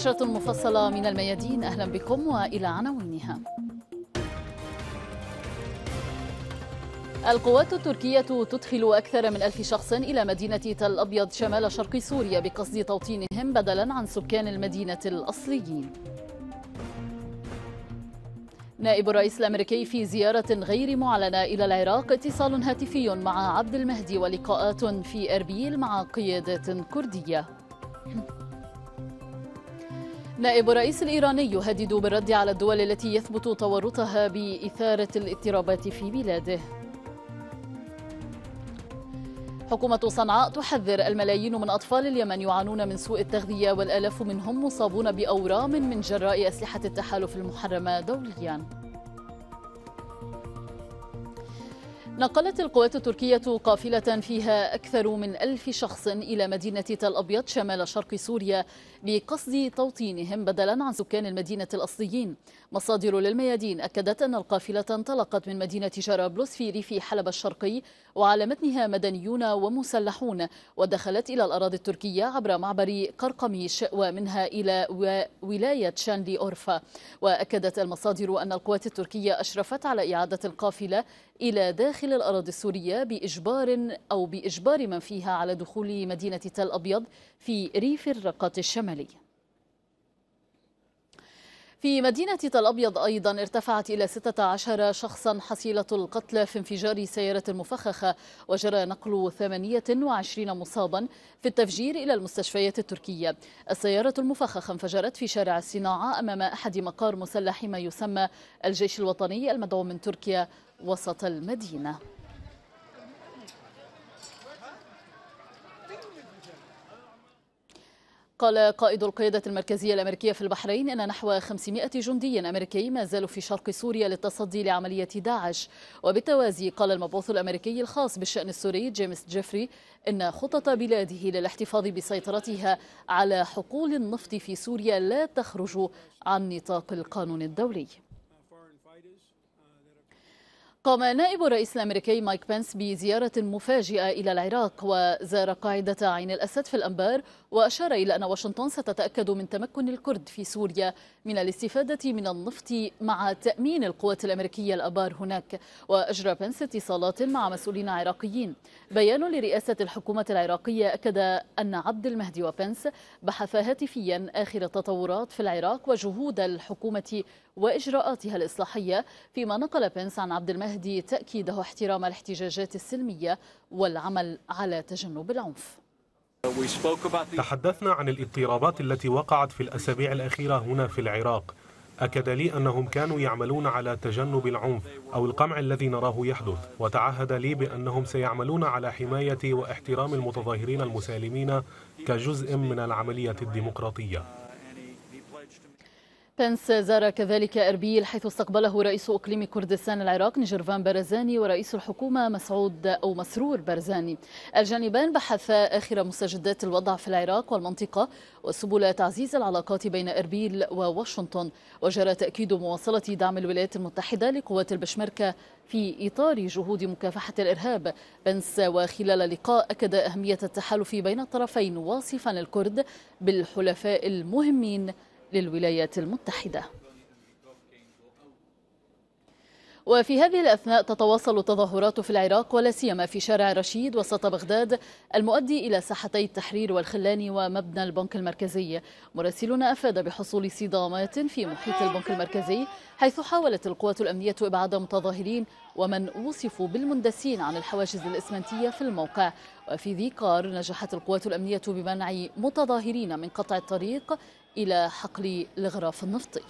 نشرة مفصلة من الميادين أهلا بكم وإلى عناوينها القوات التركية تدخل أكثر من ألف شخص إلى مدينة تل أبيض شمال شرق سوريا بقصد توطينهم بدلا عن سكان المدينة الأصليين نائب الرئيس الأمريكي في زيارة غير معلنة إلى العراق اتصال هاتفي مع عبد المهدي ولقاءات في أربيل مع قيادات كردية نائب الرئيس الإيراني يهدد بالرد على الدول التي يثبت تورطها بإثارة الاضطرابات في بلاده حكومة صنعاء تحذر الملايين من أطفال اليمن يعانون من سوء التغذية والآلاف منهم مصابون بأورام من جراء أسلحة التحالف المحرمة دولياً نقلت القوات التركية قافلة فيها أكثر من ألف شخص إلى مدينة تل أبيض شمال شرق سوريا بقصد توطينهم بدلا عن سكان المدينة الأصليين مصادر للميادين أكدت أن القافلة انطلقت من مدينة شرابلس في ريف حلب الشرقي وعلى متنها مدنيون ومسلحون ودخلت إلى الأراضي التركية عبر معبر قرقميش ومنها إلى ولاية شانلي أورفا وأكدت المصادر أن القوات التركية أشرفت على إعادة القافلة إلى داخل الأراضي السورية بإجبار أو بإجبار من فيها على دخول مدينة تل أبيض في ريف الرقات الشمالي الشمالي في مدينة تل أبيض أيضا ارتفعت إلى 16 شخصا حصيلة القتلى في انفجار سيارة مفخخة وجرى نقل 28 مصابا في التفجير إلى المستشفيات التركية السيارة المفخخة انفجرت في شارع الصناعة أمام أحد مقار مسلح ما يسمى الجيش الوطني المدعوم من تركيا وسط المدينة قال قائد القيادة المركزية الأمريكية في البحرين أن نحو 500 جندي أمريكي ما زالوا في شرق سوريا للتصدي لعملية داعش وبالتوازي قال المبعوث الأمريكي الخاص بالشأن السوري جيمس جيفري أن خطط بلاده للاحتفاظ بسيطرتها على حقول النفط في سوريا لا تخرج عن نطاق القانون الدولي قام نائب الرئيس الامريكي مايك بنس بزياره مفاجئه الى العراق وزار قاعده عين الاسد في الانبار واشار الى ان واشنطن ستتاكد من تمكن الكرد في سوريا من الاستفاده من النفط مع تامين القوات الامريكيه الابار هناك واجرى بنس اتصالات مع مسؤولين عراقيين بيان لرئاسه الحكومه العراقيه اكد ان عبد المهدي وبنس بحثا هاتفيا اخر التطورات في العراق وجهود الحكومه واجراءاتها الاصلاحيه فيما نقل بنس عن عبد المهدي العهد تأكيده احترام الاحتجاجات السلمية والعمل على تجنب العنف تحدثنا عن الاضطرابات التي وقعت في الأسابيع الأخيرة هنا في العراق أكد لي أنهم كانوا يعملون على تجنب العنف أو القمع الذي نراه يحدث وتعهد لي بأنهم سيعملون على حماية واحترام المتظاهرين المسالمين كجزء من العملية الديمقراطية تنس زار كذلك اربيل حيث استقبله رئيس اقليم كردستان العراق نجرفان برزاني ورئيس الحكومه مسعود او مسرور برزاني. الجانبان بحثا اخر مستجدات الوضع في العراق والمنطقه وسبل تعزيز العلاقات بين اربيل وواشنطن وجرى تاكيد مواصله دعم الولايات المتحده لقوات البشمركه في اطار جهود مكافحه الارهاب. بنس وخلال لقاء اكد اهميه التحالف بين الطرفين واصفا الكرد بالحلفاء المهمين للولايات المتحدة وفي هذه الأثناء تتواصل التظاهرات في العراق ولا سيما في شارع رشيد وسط بغداد المؤدي إلى ساحتي التحرير والخلاني ومبنى البنك المركزي مراسلنا أفاد بحصول صدامات في محيط البنك المركزي حيث حاولت القوات الأمنية إبعاد متظاهرين ومن وصفوا بالمندسين عن الحواجز الإسمنتية في الموقع وفي ذيكار نجحت القوات الأمنية بمنع متظاهرين من قطع الطريق إلى حقل الغراف النفطي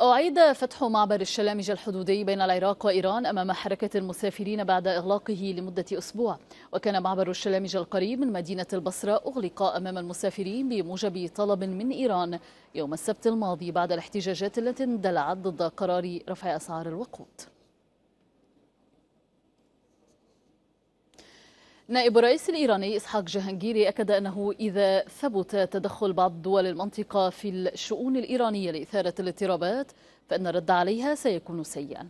أعيد فتح معبر الشلامج الحدودي بين العراق وإيران أمام حركة المسافرين بعد إغلاقه لمدة أسبوع وكان معبر الشلامج القريب من مدينة البصرة أغلق أمام المسافرين بموجب طلب من إيران يوم السبت الماضي بعد الاحتجاجات التي اندلعت ضد قرار رفع أسعار الوقود نائب الرئيس الإيراني إسحاق جهانجيري أكد أنه إذا ثبت تدخل بعض دول المنطقة في الشؤون الإيرانية لإثارة الاضطرابات فإن الرد عليها سيكون سيئا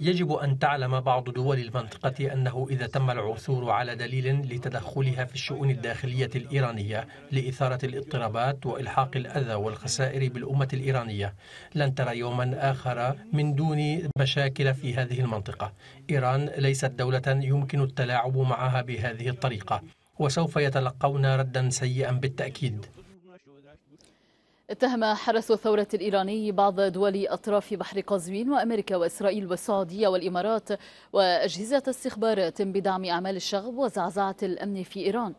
يجب أن تعلم بعض دول المنطقة أنه إذا تم العثور على دليل لتدخلها في الشؤون الداخلية الإيرانية لإثارة الاضطرابات وإلحاق الأذى والخسائر بالأمة الإيرانية لن ترى يوما آخر من دون مشاكل في هذه المنطقة إيران ليست دولة يمكن التلاعب معها بهذه الطريقة وسوف يتلقون ردا سيئا بالتأكيد اتهم حرس الثورة الإيراني بعض دول أطراف بحر قزوين وأمريكا وإسرائيل والسعودية والإمارات وأجهزة استخبارات بدعم أعمال الشغب وزعزعة الأمن في إيران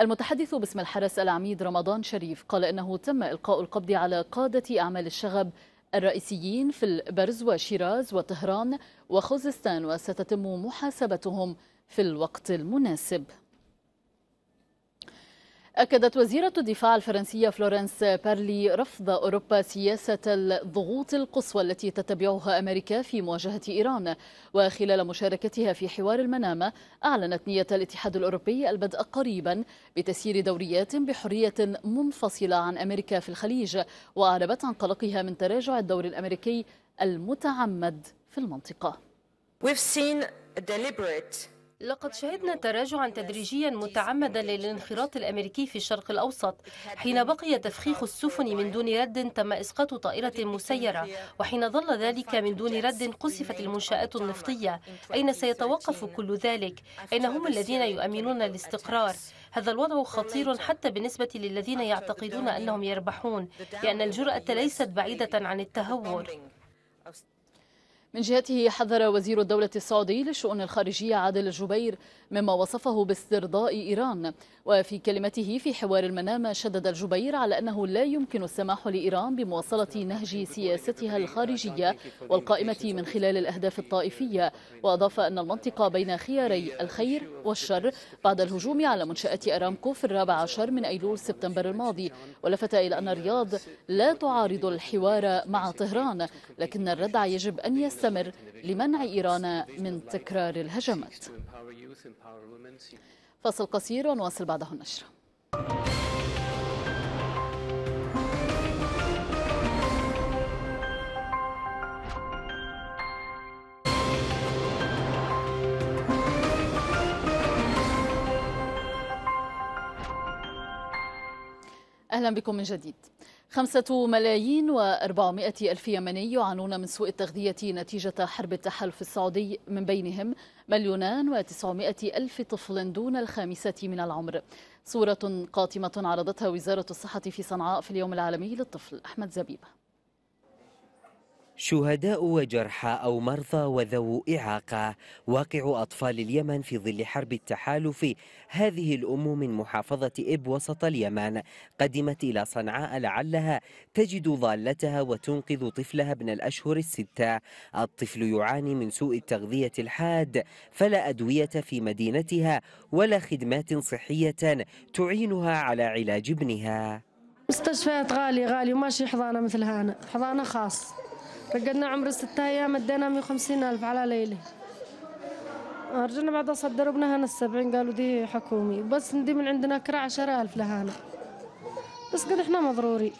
المتحدث باسم الحرس العميد رمضان شريف قال أنه تم إلقاء القبض على قادة أعمال الشغب الرئيسيين في البرز وشيراز وطهران وخوزستان وستتم محاسبتهم في الوقت المناسب أكدت وزيرة الدفاع الفرنسية فلورنس بارلي رفض أوروبا سياسة الضغوط القصوى التي تتبعها أمريكا في مواجهة إيران وخلال مشاركتها في حوار المنامة أعلنت نية الاتحاد الأوروبي البدء قريبا بتسيير دوريات بحرية منفصلة عن أمريكا في الخليج وأعربت عن قلقها من تراجع الدور الأمريكي المتعمد في المنطقة We've seen deliberate لقد شهدنا تراجعا تدريجيا متعمدا للانخراط الامريكي في الشرق الاوسط حين بقي تفخيخ السفن من دون رد تم اسقاط طائره مسيره وحين ظل ذلك من دون رد قصفت المنشات النفطيه اين سيتوقف كل ذلك اين هم الذين يؤمنون الاستقرار هذا الوضع خطير حتى بالنسبة للذين يعتقدون أنهم يربحون لأن الجرأة ليست بعيدة عن التهور من جهته حذر وزير الدولة السعودي للشؤون الخارجية عادل الجبير مما وصفه باسترضاء إيران وفي كلمته في حوار المنامة شدد الجبير على أنه لا يمكن السماح لإيران بمواصلة نهج سياستها الخارجية والقائمة من خلال الأهداف الطائفية وأضاف أن المنطقة بين خياري الخير والشر بعد الهجوم على منشأة أرامكو في الرابع عشر من أيلول سبتمبر الماضي ولفت إلى أن الرياض لا تعارض الحوار مع طهران لكن الردع يجب أن يس المستمر لمنع إيران من تكرار الهجمات فصل قصير ونواصل بعده النشرة أهلا بكم من جديد خمسة ملايين وأربعمائة ألف يمني يعانون من سوء التغذية نتيجة حرب التحالف السعودي من بينهم مليونان وتسعمائة ألف طفل دون الخامسة من العمر صورة قاتمة عرضتها وزارة الصحة في صنعاء في اليوم العالمي للطفل أحمد زبيبه شهداء وجرحى أو مرضى وذو إعاقة واقع أطفال اليمن في ظل حرب التحالف هذه الأم من محافظة إب وسط اليمن قدمت إلى صنعاء لعلها تجد ضالتها وتنقذ طفلها ابن الأشهر الستة الطفل يعاني من سوء التغذية الحاد فلا أدوية في مدينتها ولا خدمات صحية تعينها على علاج ابنها مستشفيات غالي غالي وماشي حضانة مثل هانا حضانة خاص رقدنا عمر ستة أيام ادينا 150 ألف على ليلة رجعنا بعد أصل ضربناها هنا السبعين قالوا دي حكومي بس ندي من عندنا كرة ألف لهانا بس قد احنا مضروري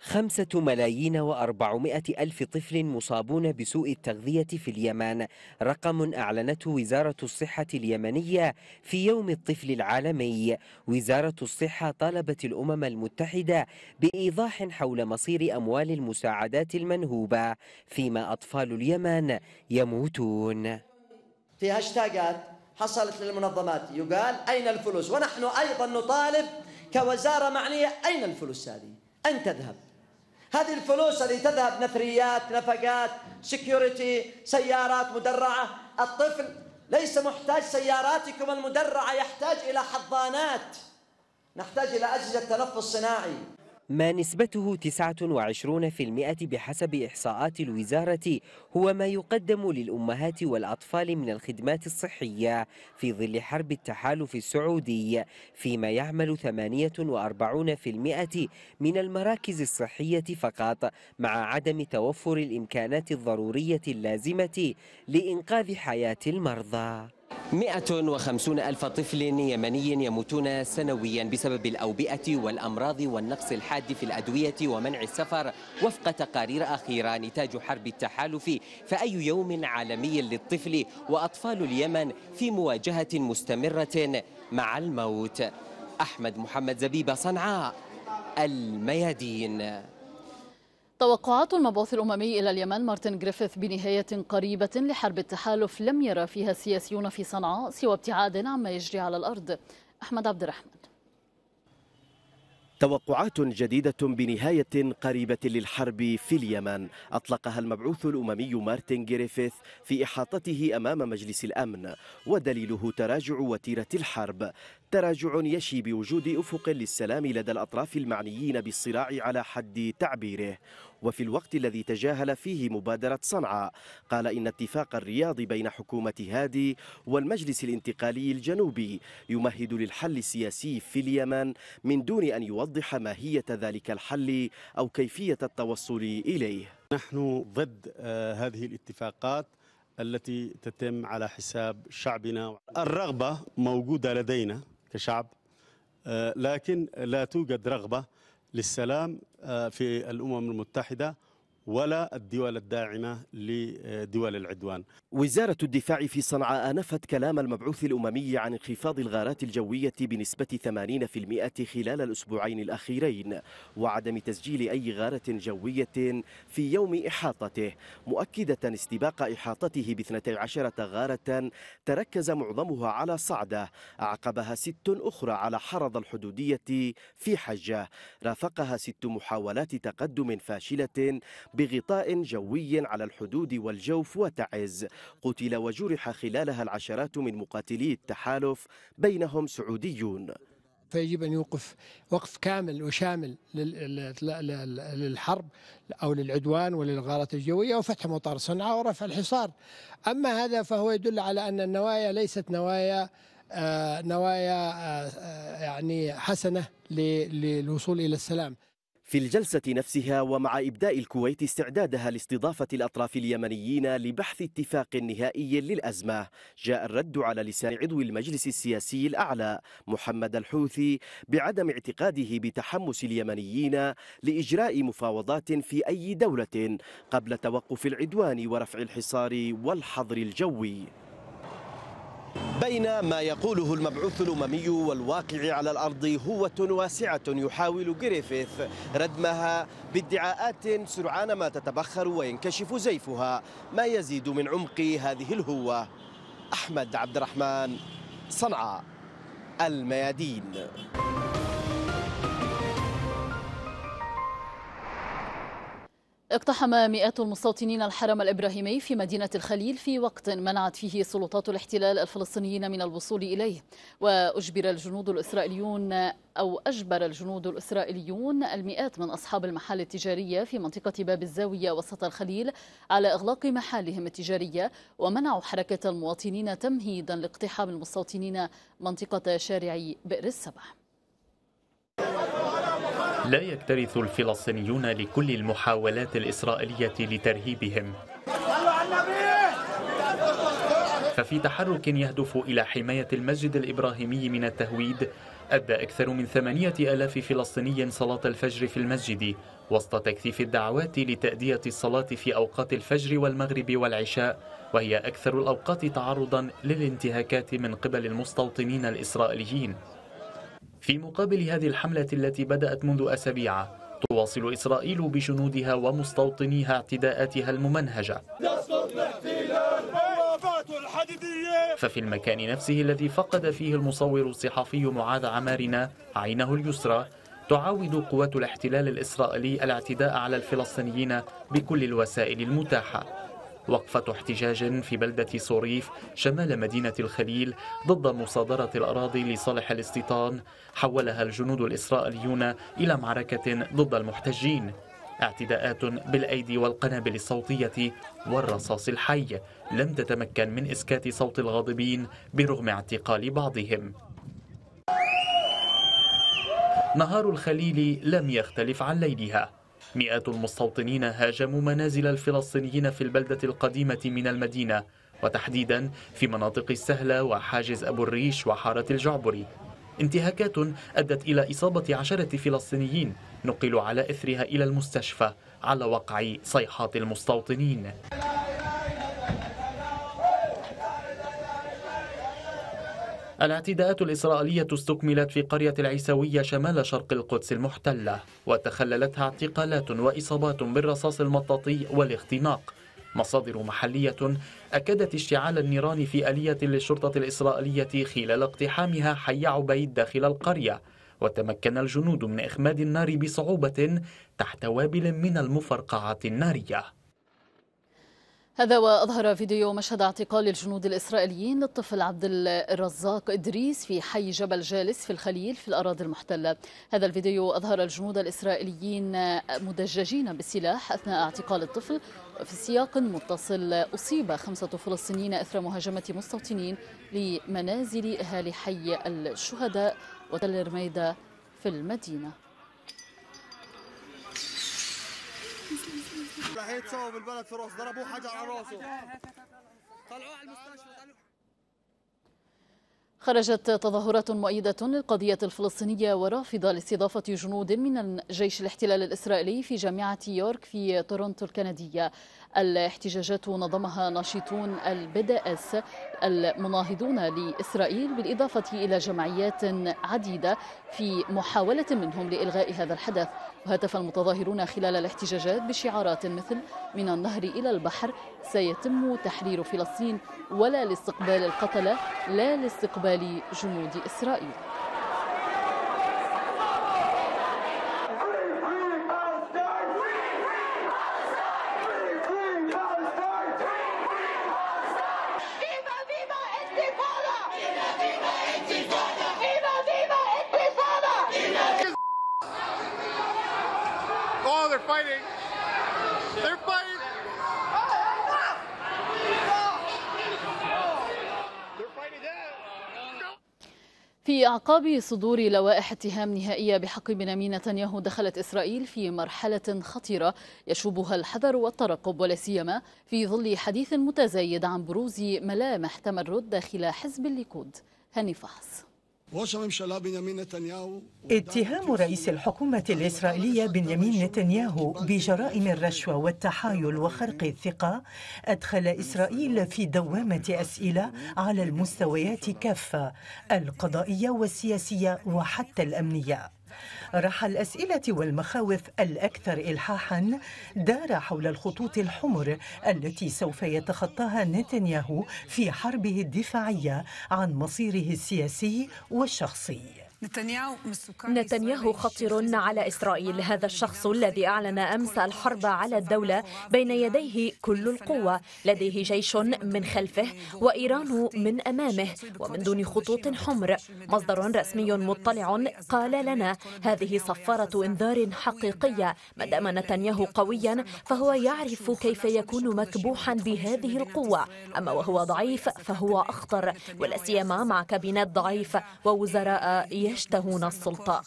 خمسة ملايين وأربعمائة ألف طفل مصابون بسوء التغذية في اليمن رقم أعلنته وزارة الصحة اليمنية في يوم الطفل العالمي وزارة الصحة طالبت الأمم المتحدة بإيضاح حول مصير أموال المساعدات المنهوبة فيما أطفال اليمن يموتون في هاشتاجات حصلت للمنظمات يقال أين الفلوس ونحن أيضا نطالب كوزارة معنية أين الفلوس هذه أن تذهب هذه الفلوس اللي تذهب نثريات نفقات سيكيورتي سيارات مدرعة الطفل ليس محتاج سياراتكم المدرعة يحتاج إلى حضانات نحتاج إلى أجهزة تنفس صناعي ما نسبته 29% بحسب إحصاءات الوزارة هو ما يقدم للأمهات والأطفال من الخدمات الصحية في ظل حرب التحالف السعودي فيما يعمل 48% من المراكز الصحية فقط مع عدم توفر الإمكانات الضرورية اللازمة لإنقاذ حياة المرضى 150 ألف طفل يمني يموتون سنويا بسبب الأوبئة والأمراض والنقص الحاد في الأدوية ومنع السفر وفق تقارير أخيرة نتاج حرب التحالف فأي يوم عالمي للطفل وأطفال اليمن في مواجهة مستمرة مع الموت أحمد محمد زبيب صنعاء الميادين توقعات المبعوث الأممي إلى اليمن مارتن جريفيث بنهاية قريبة لحرب التحالف لم يرى فيها السياسيون في صنعاء سوى ابتعاد عما يجري على الأرض أحمد عبد الرحمن توقعات جديدة بنهاية قريبة للحرب في اليمن أطلقها المبعوث الأممي مارتن جريفيث في إحاطته أمام مجلس الأمن ودليله تراجع وتيرة الحرب تراجع يشي بوجود افق للسلام لدى الاطراف المعنيين بالصراع على حد تعبيره وفي الوقت الذي تجاهل فيه مبادره صنعاء قال ان اتفاق الرياض بين حكومه هادي والمجلس الانتقالي الجنوبي يمهد للحل السياسي في اليمن من دون ان يوضح ماهيه ذلك الحل او كيفيه التوصل اليه نحن ضد آه، هذه الاتفاقات التي تتم على حساب شعبنا الرغبة موجودة لدينا كشعب آه، لكن لا توجد رغبة للسلام آه، في الأمم المتحدة ولا الدول الداعمة لدول العدوان وزارة الدفاع في صنعاء أنفت كلام المبعوث الأممي عن انخفاض الغارات الجوية بنسبة 80% خلال الأسبوعين الأخيرين وعدم تسجيل أي غارة جوية في يوم إحاطته مؤكدة استباق إحاطته ب 12 غارة تركز معظمها على صعدة أعقبها ست أخرى على حرض الحدودية في حجة رافقها ست محاولات تقدم فاشلة بغطاء جوي على الحدود والجوف وتعز قتل وجرح خلالها العشرات من مقاتلي التحالف بينهم سعوديون فيجب أن يوقف وقف كامل وشامل للحرب أو للعدوان وللغارات الجوية وفتح مطار صنعاء ورفع الحصار أما هذا فهو يدل على أن النوايا ليست نوايا آه، نوايا آه، آه، يعني حسنة للوصول إلى السلام في الجلسة نفسها ومع إبداء الكويت استعدادها لاستضافة الأطراف اليمنيين لبحث اتفاق نهائي للأزمة جاء الرد على لسان عضو المجلس السياسي الأعلى محمد الحوثي بعدم اعتقاده بتحمس اليمنيين لإجراء مفاوضات في أي دولة قبل توقف العدوان ورفع الحصار والحظر الجوي بين ما يقوله المبعوث الأممي والواقع على الأرض هوة واسعة يحاول جريفيث ردمها بادعاءات سرعان ما تتبخر وينكشف زيفها ما يزيد من عمق هذه الهوة أحمد عبد الرحمن صنعاء الميادين اقتحم مئات المستوطنين الحرم الإبراهيمي في مدينة الخليل في وقت منعت فيه سلطات الاحتلال الفلسطينيين من الوصول إليه وأجبر الجنود الإسرائيليون أو أجبر الجنود الإسرائيليون المئات من أصحاب المحال التجارية في منطقة باب الزاوية وسط الخليل على إغلاق محالهم التجارية ومنعوا حركة المواطنين تمهيدا لاقتحام المستوطنين منطقة شارع بئر السبع لا يكترث الفلسطينيون لكل المحاولات الإسرائيلية لترهيبهم ففي تحرك يهدف إلى حماية المسجد الإبراهيمي من التهويد أدى أكثر من ثمانية ألاف فلسطيني صلاة الفجر في المسجد وسط تكثيف الدعوات لتأدية الصلاة في أوقات الفجر والمغرب والعشاء وهي أكثر الأوقات تعرضا للانتهاكات من قبل المستوطنين الإسرائيليين في مقابل هذه الحملة التي بدأت منذ أسابيع تواصل إسرائيل بجنودها ومستوطنيها اعتداءاتها الممنهجة ففي المكان نفسه الذي فقد فيه المصور الصحفي معاذ عمارنا عينه اليسرى تعاود قوات الاحتلال الإسرائيلي الاعتداء على الفلسطينيين بكل الوسائل المتاحة وقفة احتجاج في بلدة صوريف شمال مدينة الخليل ضد مصادرة الأراضي لصالح الاستيطان حولها الجنود الإسرائيليون إلى معركة ضد المحتجين اعتداءات بالأيدي والقنابل الصوتية والرصاص الحي لم تتمكن من إسكات صوت الغاضبين برغم اعتقال بعضهم نهار الخليل لم يختلف عن ليلها مئات المستوطنين هاجموا منازل الفلسطينيين في البلدة القديمة من المدينة وتحديدا في مناطق السهلة وحاجز أبو الريش وحارة الجعبري انتهاكات أدت إلى إصابة عشرة فلسطينيين نقلوا على إثرها إلى المستشفى على وقع صيحات المستوطنين الاعتداءات الإسرائيلية استكملت في قرية العيسوية شمال شرق القدس المحتلة وتخللتها اعتقالات وإصابات بالرصاص المطاطي والاختناق مصادر محلية أكدت اشتعال النيران في آلية للشرطة الإسرائيلية خلال اقتحامها حي عبيد داخل القرية وتمكن الجنود من إخماد النار بصعوبة تحت وابل من المفرقعات النارية هذا وأظهر فيديو مشهد اعتقال الجنود الإسرائيليين للطفل عبد الرزاق إدريس في حي جبل جالس في الخليل في الأراضي المحتلة هذا الفيديو أظهر الجنود الإسرائيليين مدججين بالسلاح أثناء اعتقال الطفل في سياق متصل أصيب خمسة فلسطينيين إثر مهاجمة مستوطنين لمنازل أهالي حي الشهداء وتل الرميدة في المدينة لا هيتصاب البلد في راسه ضربوه حجر على راسه طلعوه على المستشفى خرجت تظاهرات مؤيدة للقضية الفلسطينية ورافضة لاستضافة جنود من جيش الاحتلال الإسرائيلي في جامعة يورك في تورونتو الكندية الاحتجاجات نظمها ناشطون البي اس المناهضون لإسرائيل بالإضافة إلى جمعيات عديدة في محاولة منهم لإلغاء هذا الحدث وهتف المتظاهرون خلال الاحتجاجات بشعارات مثل من النهر إلى البحر سيتم تحرير فلسطين ولا لاستقبال القتلة لا لاستقبال جنود إسرائيل عقاب صدور لوائح اتهام نهائية بحق بنيامين نتنياهو دخلت إسرائيل في مرحلة خطيرة يشوبها الحذر والترقب ولا سيما في ظل حديث متزايد عن بروز ملامح تمرد داخل حزب الليكود هاني فحص اتهام رئيس الحكومة الإسرائيلية بنيامين نتنياهو بجرائم الرشوة والتحايل وخرق الثقة أدخل إسرائيل في دوامة أسئلة على المستويات كافة القضائية والسياسية وحتى الأمنية راح الأسئلة والمخاوف الأكثر إلحاحا دار حول الخطوط الحمر التي سوف يتخطاها نتنياهو في حربه الدفاعية عن مصيره السياسي والشخصي نتنياهو خطر على إسرائيل هذا الشخص الذي أعلن أمس الحرب على الدولة بين يديه كل القوة لديه جيش من خلفه وإيران من أمامه ومن دون خطوط حمر مصدر رسمي مطلع قال لنا هذه صفارة إنذار حقيقية ما دام نتنياهو قويا فهو يعرف كيف يكون مكبوحا بهذه القوة أما وهو ضعيف فهو أخطر ولا سيما مع كابينات ضعيف ووزراء يشتهون السلطة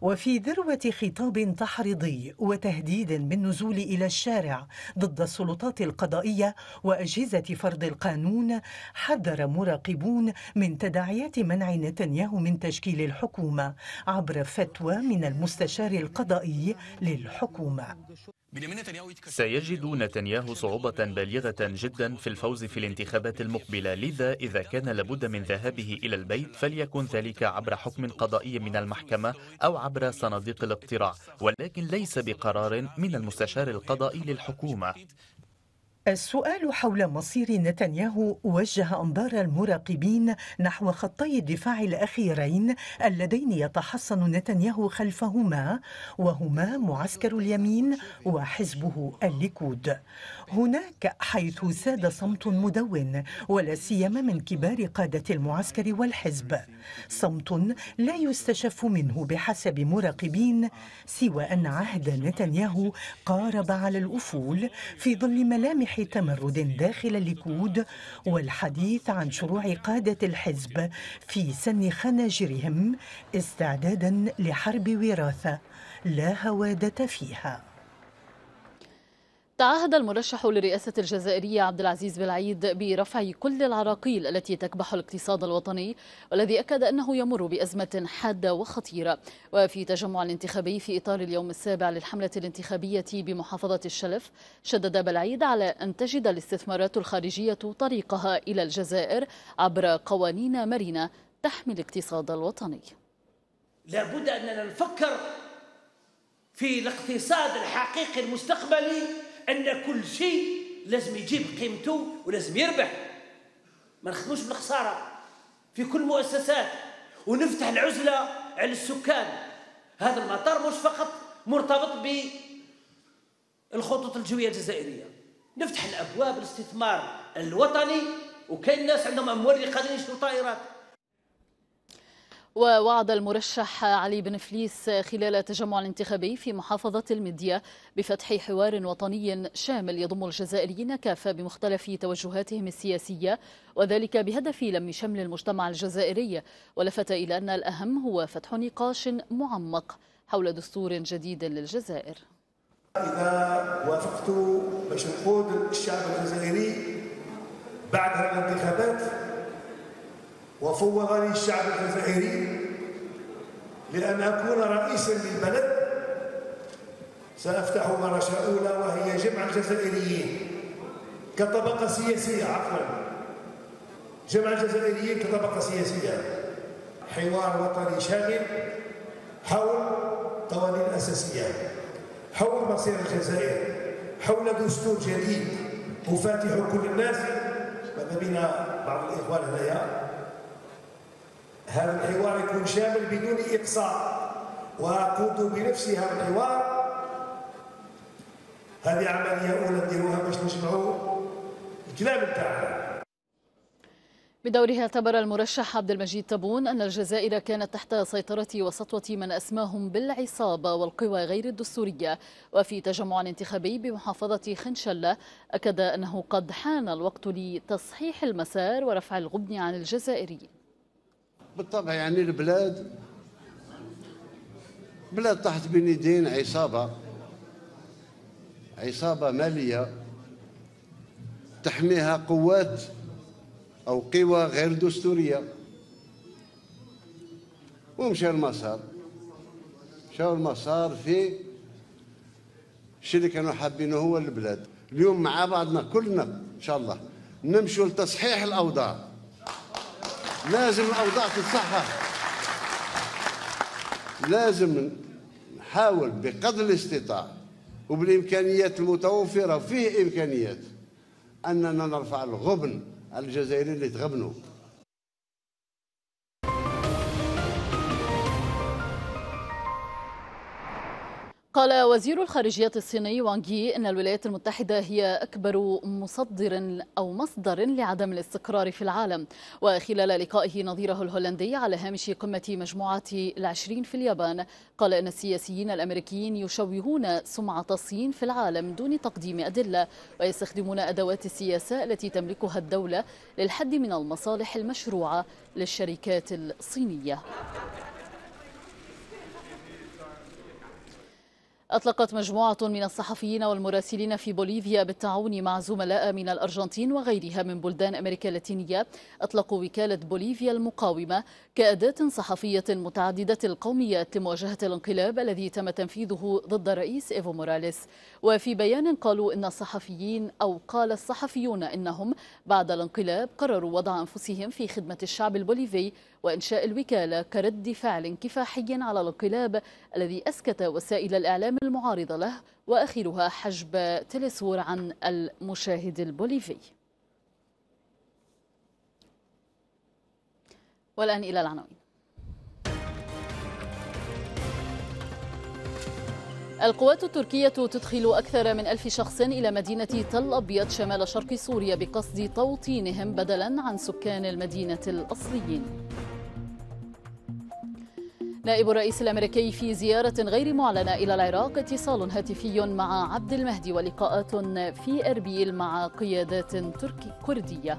وفي ذروة خطاب تحريضي وتهديد بالنزول إلى الشارع ضد السلطات القضائية وأجهزة فرض القانون حذر مراقبون من تداعيات منع نتنياهو من تشكيل الحكومة عبر فتوى من المستشار القضائي للحكومة سيجد نتنياهو صعوبة بالغة جدا في الفوز في الانتخابات المقبلة لذا إذا كان لابد من ذهابه إلى البيت فليكن ذلك عبر حكم قضائي من المحكمة أو عبر صناديق الاقتراع ولكن ليس بقرار من المستشار القضائي للحكومة السؤال حول مصير نتنياهو وجه انظار المراقبين نحو خطي الدفاع الاخيرين اللذين يتحصن نتنياهو خلفهما وهما معسكر اليمين وحزبه الليكود هناك حيث ساد صمت مدون ولا سيما من كبار قاده المعسكر والحزب صمت لا يستشف منه بحسب مراقبين سوى ان عهد نتنياهو قارب على الافول في ظل ملامح تمرد داخل الليكود والحديث عن شروع قادة الحزب في سن خناجرهم استعدادا لحرب وراثة لا هوادة فيها تعهد المرشح لرئاسة الجزائرية عبد العزيز بالعيد برفع كل العراقيل التي تكبح الاقتصاد الوطني والذي أكد أنه يمر بأزمة حادة وخطيرة وفي تجمع الانتخابي في إطار اليوم السابع للحملة الانتخابية بمحافظة الشلف شدد بالعيد على أن تجد الاستثمارات الخارجية طريقها إلى الجزائر عبر قوانين مرنة تحمي الاقتصاد الوطني لابد أننا نفكر في الاقتصاد الحقيقي المستقبلي ان كل شيء لازم يجيب قيمته ولازم يربح ما نخدموش بالخساره في كل المؤسسات ونفتح العزله على السكان هذا المطار مش فقط مرتبط بالخطوط الجويه الجزائريه نفتح الابواب للاستثمار الوطني وكاين ناس عندهم اموال اللي قادرين يشتروا طائرات ووعد المرشح علي بن فليس خلال تجمع انتخابي في محافظة المدية بفتح حوار وطني شامل يضم الجزائريين كافة بمختلف توجهاتهم السياسية وذلك بهدف لم شمل المجتمع الجزائري ولفت إلى أن الأهم هو فتح نقاش معمق حول دستور جديد للجزائر إذا وافقت باش نقود الشعب الجزائري بعد هذه الانتخابات وفوغني الشعب الجزائري لأن أكون رئيسا للبلد سأفتح ورشة أولى وهي جمع الجزائريين كطبقة سياسية عفوا جمع الجزائريين كطبقة سياسية حوار وطني شامل حول قوانين أساسية حول مصير الجزائر حول دستور جديد أفاتح كل الناس ماذا بنا بعض الإخوان هنايا هذا الحوار يكون شامل بدون إقصاء وأقود بنفسي هذا الحوار هذه عملية أولى نديروها باش نجمعوا الكلام نتاعنا بدورها اعتبر المرشح عبد المجيد تبون أن الجزائر كانت تحت سيطرة وسطوة من أسماهم بالعصابة والقوى غير الدستورية وفي تجمع انتخابي بمحافظة خنشلة أكد أنه قد حان الوقت لتصحيح المسار ورفع الغبن عن الجزائريين بالطبع يعني البلاد بلاد طاحت بين يدين عصابة عصابة مالية تحميها قوات أو قوى غير دستورية ومشى المسار مشاو المسار في الشيء اللي كانوا حابينه هو البلاد اليوم مع بعضنا كلنا إن شاء الله نمشوا لتصحيح الأوضاع لازم الاوضاع تتصحح لازم نحاول بقدر الاستطاع وبالامكانيات المتوفره فيه امكانيات اننا نرفع الغبن الجزائري اللي تغبنوا قال وزير الخارجية الصيني وانجي أن الولايات المتحدة هي أكبر مصدر أو مصدر لعدم الاستقرار في العالم وخلال لقائه نظيره الهولندي على هامش قمة مجموعة العشرين في اليابان قال أن السياسيين الأمريكيين يشوهون سمعة الصين في العالم دون تقديم أدلة ويستخدمون أدوات السياسة التي تملكها الدولة للحد من المصالح المشروعة للشركات الصينية أطلقت مجموعة من الصحفيين والمراسلين في بوليفيا بالتعاون مع زملاء من الأرجنتين وغيرها من بلدان أمريكا اللاتينية أطلقوا وكالة بوليفيا المقاومة كأداة صحفية متعددة القوميات لمواجهة الانقلاب الذي تم تنفيذه ضد الرئيس إيفو موراليس وفي بيان قالوا إن الصحفيين أو قال الصحفيون إنهم بعد الانقلاب قرروا وضع أنفسهم في خدمة الشعب البوليفي وإنشاء الوكالة كرد فعل كفاحي على الانقلاب الذي أسكت وسائل الإعلام المعارضة له وأخرها حجب تلسور عن المشاهد البوليفي والآن إلى العناوين القوات التركية تدخل أكثر من ألف شخص إلى مدينة تل أبيض شمال شرق سوريا بقصد توطينهم بدلا عن سكان المدينة الأصليين نائب الرئيس الأمريكي في زيارة غير معلنة إلى العراق اتصال هاتفي مع عبد المهدي ولقاءات في أربيل مع قيادات تركي كردية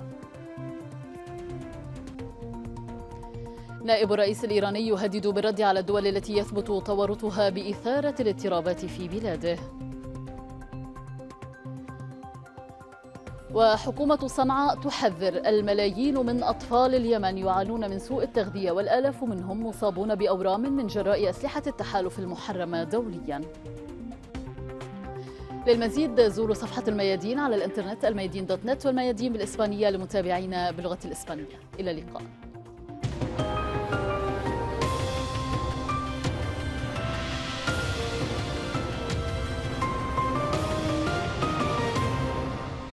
نائب الرئيس الإيراني يهدد بالرد على الدول التي يثبت تورطها بإثارة الاضطرابات في بلاده وحكومة صنعاء تحذر الملايين من أطفال اليمن يعانون من سوء التغذية والآلاف منهم مصابون بأورام من جراء أسلحة التحالف المحرمة دولياً للمزيد زوروا صفحة الميادين على الإنترنت الميادين دوت نت والميادين بالإسبانية لمتابعينا بلغة الإسبانية إلى اللقاء